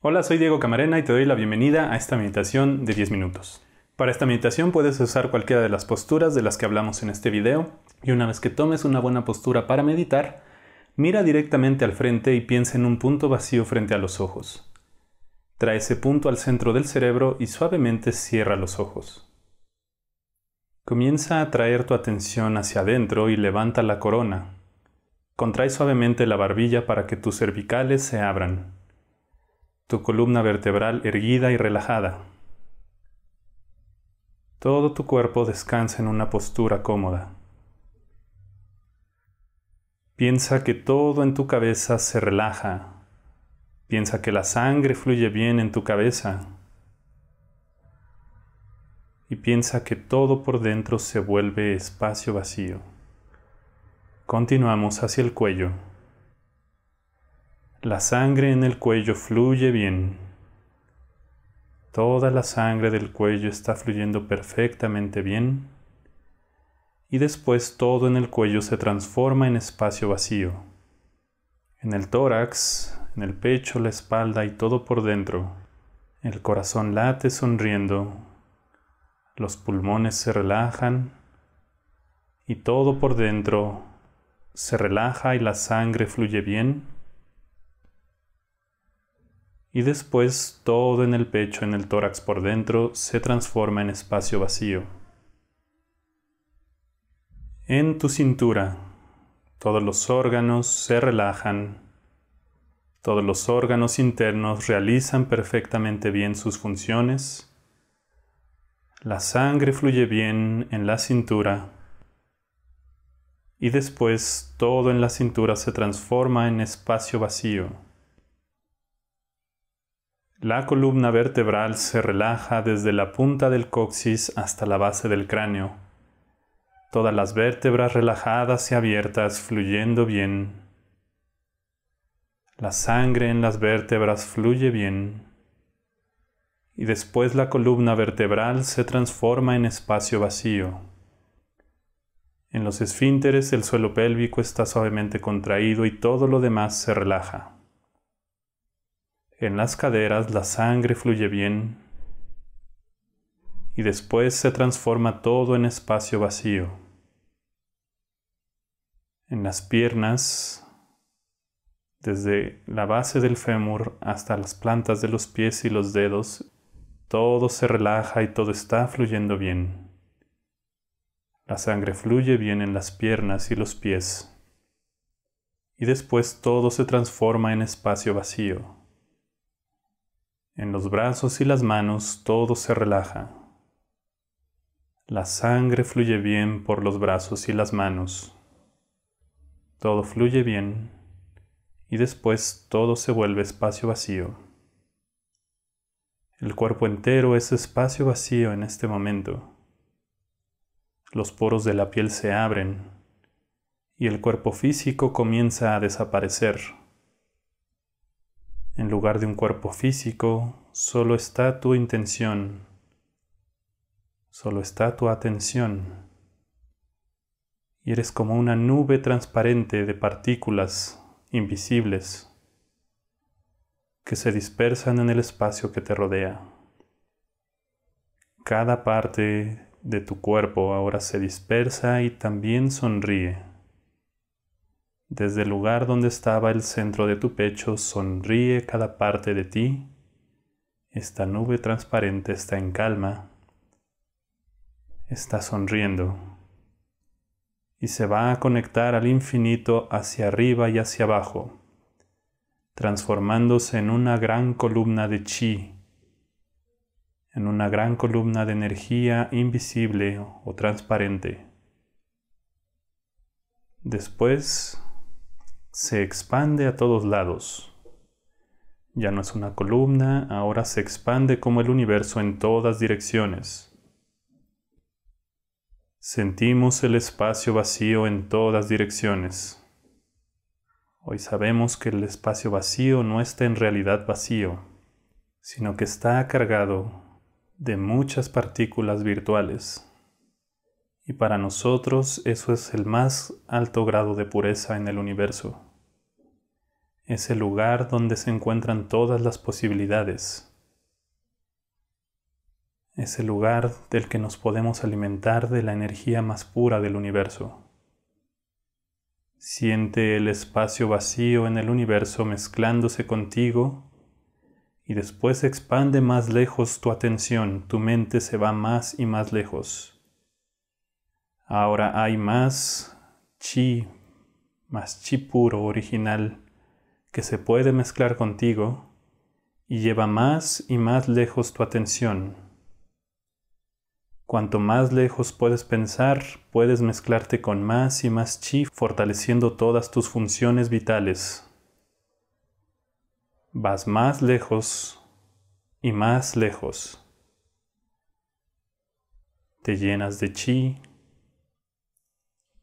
Hola, soy Diego Camarena y te doy la bienvenida a esta meditación de 10 minutos. Para esta meditación puedes usar cualquiera de las posturas de las que hablamos en este video y una vez que tomes una buena postura para meditar, mira directamente al frente y piensa en un punto vacío frente a los ojos. Trae ese punto al centro del cerebro y suavemente cierra los ojos. Comienza a traer tu atención hacia adentro y levanta la corona. Contrae suavemente la barbilla para que tus cervicales se abran tu columna vertebral erguida y relajada. Todo tu cuerpo descansa en una postura cómoda. Piensa que todo en tu cabeza se relaja. Piensa que la sangre fluye bien en tu cabeza. Y piensa que todo por dentro se vuelve espacio vacío. Continuamos hacia el cuello. La sangre en el cuello fluye bien. Toda la sangre del cuello está fluyendo perfectamente bien y después todo en el cuello se transforma en espacio vacío. En el tórax, en el pecho, la espalda y todo por dentro. El corazón late sonriendo, los pulmones se relajan y todo por dentro se relaja y la sangre fluye bien y después todo en el pecho, en el tórax por dentro, se transforma en espacio vacío. En tu cintura, todos los órganos se relajan, todos los órganos internos realizan perfectamente bien sus funciones, la sangre fluye bien en la cintura y después todo en la cintura se transforma en espacio vacío. La columna vertebral se relaja desde la punta del coxis hasta la base del cráneo. Todas las vértebras relajadas y abiertas fluyendo bien. La sangre en las vértebras fluye bien. Y después la columna vertebral se transforma en espacio vacío. En los esfínteres el suelo pélvico está suavemente contraído y todo lo demás se relaja. En las caderas la sangre fluye bien y después se transforma todo en espacio vacío. En las piernas, desde la base del fémur hasta las plantas de los pies y los dedos, todo se relaja y todo está fluyendo bien. La sangre fluye bien en las piernas y los pies. Y después todo se transforma en espacio vacío. En los brazos y las manos todo se relaja. La sangre fluye bien por los brazos y las manos. Todo fluye bien y después todo se vuelve espacio vacío. El cuerpo entero es espacio vacío en este momento. Los poros de la piel se abren y el cuerpo físico comienza a desaparecer. En lugar de un cuerpo físico, solo está tu intención, solo está tu atención. Y eres como una nube transparente de partículas invisibles que se dispersan en el espacio que te rodea. Cada parte de tu cuerpo ahora se dispersa y también sonríe. Desde el lugar donde estaba el centro de tu pecho sonríe cada parte de ti. Esta nube transparente está en calma. Está sonriendo. Y se va a conectar al infinito hacia arriba y hacia abajo, transformándose en una gran columna de chi en una gran columna de energía invisible o transparente. Después se expande a todos lados. Ya no es una columna, ahora se expande como el universo en todas direcciones. Sentimos el espacio vacío en todas direcciones. Hoy sabemos que el espacio vacío no está en realidad vacío, sino que está cargado de muchas partículas virtuales. Y para nosotros eso es el más alto grado de pureza en el universo es el lugar donde se encuentran todas las posibilidades. Es el lugar del que nos podemos alimentar de la energía más pura del universo. Siente el espacio vacío en el universo mezclándose contigo y después expande más lejos tu atención, tu mente se va más y más lejos. Ahora hay más chi, más chi puro original que se puede mezclar contigo y lleva más y más lejos tu atención. Cuanto más lejos puedes pensar, puedes mezclarte con más y más chi, fortaleciendo todas tus funciones vitales. Vas más lejos y más lejos. Te llenas de chi,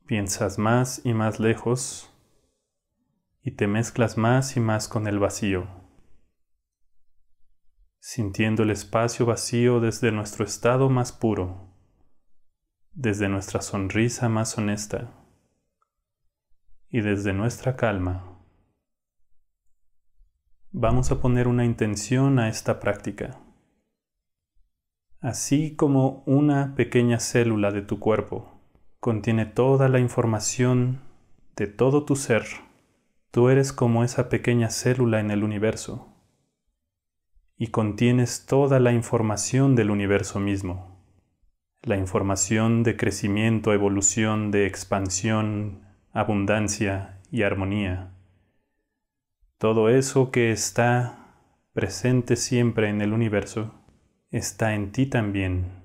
piensas más y más lejos y te mezclas más y más con el vacío, sintiendo el espacio vacío desde nuestro estado más puro, desde nuestra sonrisa más honesta y desde nuestra calma. Vamos a poner una intención a esta práctica. Así como una pequeña célula de tu cuerpo contiene toda la información de todo tu ser, Tú eres como esa pequeña célula en el universo y contienes toda la información del universo mismo, la información de crecimiento, evolución, de expansión, abundancia y armonía. Todo eso que está presente siempre en el universo está en ti también.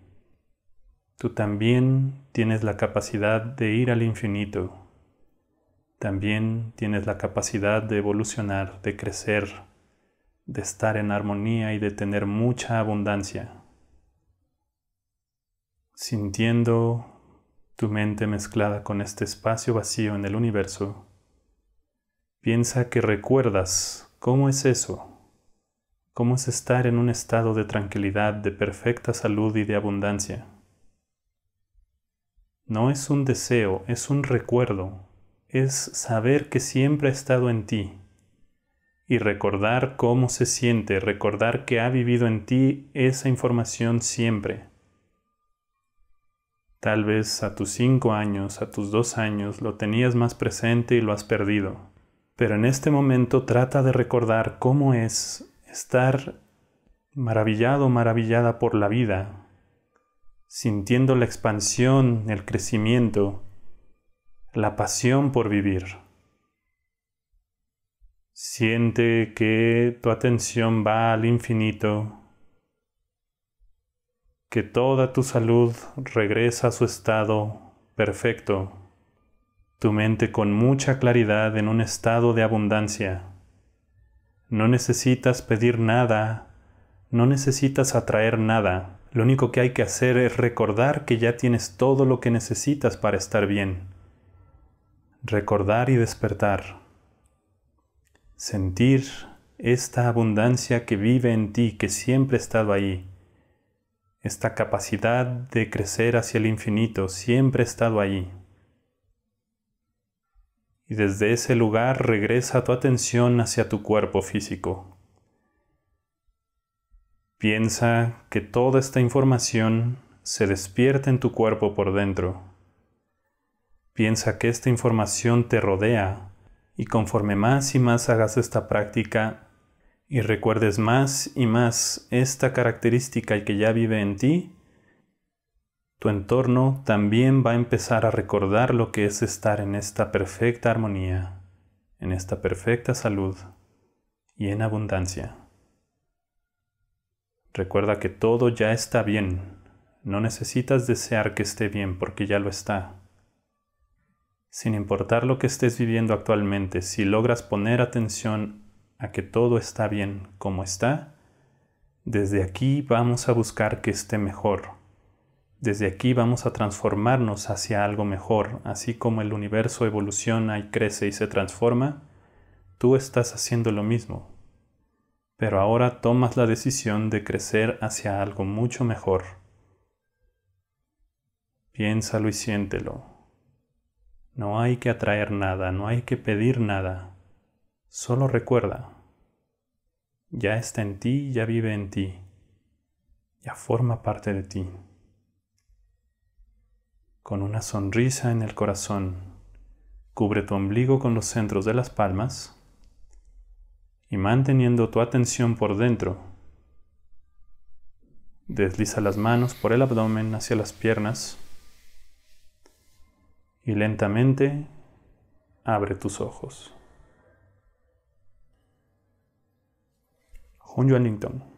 Tú también tienes la capacidad de ir al infinito también tienes la capacidad de evolucionar, de crecer, de estar en armonía y de tener mucha abundancia. Sintiendo tu mente mezclada con este espacio vacío en el universo, piensa que recuerdas cómo es eso, cómo es estar en un estado de tranquilidad, de perfecta salud y de abundancia. No es un deseo, es un recuerdo, es saber que siempre ha estado en ti y recordar cómo se siente, recordar que ha vivido en ti esa información siempre. Tal vez a tus cinco años, a tus dos años, lo tenías más presente y lo has perdido. Pero en este momento trata de recordar cómo es estar maravillado, maravillada por la vida, sintiendo la expansión, el crecimiento, la pasión por vivir. Siente que tu atención va al infinito, que toda tu salud regresa a su estado perfecto, tu mente con mucha claridad en un estado de abundancia. No necesitas pedir nada, no necesitas atraer nada, lo único que hay que hacer es recordar que ya tienes todo lo que necesitas para estar bien recordar y despertar, sentir esta abundancia que vive en ti, que siempre ha estado ahí, esta capacidad de crecer hacia el infinito, siempre ha estado ahí. Y desde ese lugar regresa tu atención hacia tu cuerpo físico. Piensa que toda esta información se despierta en tu cuerpo por dentro Piensa que esta información te rodea y conforme más y más hagas esta práctica y recuerdes más y más esta característica y que ya vive en ti, tu entorno también va a empezar a recordar lo que es estar en esta perfecta armonía, en esta perfecta salud y en abundancia. Recuerda que todo ya está bien. No necesitas desear que esté bien porque ya lo está. Sin importar lo que estés viviendo actualmente, si logras poner atención a que todo está bien como está, desde aquí vamos a buscar que esté mejor. Desde aquí vamos a transformarnos hacia algo mejor, así como el universo evoluciona y crece y se transforma, tú estás haciendo lo mismo. Pero ahora tomas la decisión de crecer hacia algo mucho mejor. Piénsalo y siéntelo. No hay que atraer nada, no hay que pedir nada. Solo recuerda, ya está en ti, ya vive en ti, ya forma parte de ti. Con una sonrisa en el corazón, cubre tu ombligo con los centros de las palmas y manteniendo tu atención por dentro, desliza las manos por el abdomen hacia las piernas y lentamente abre tus ojos. John Wellington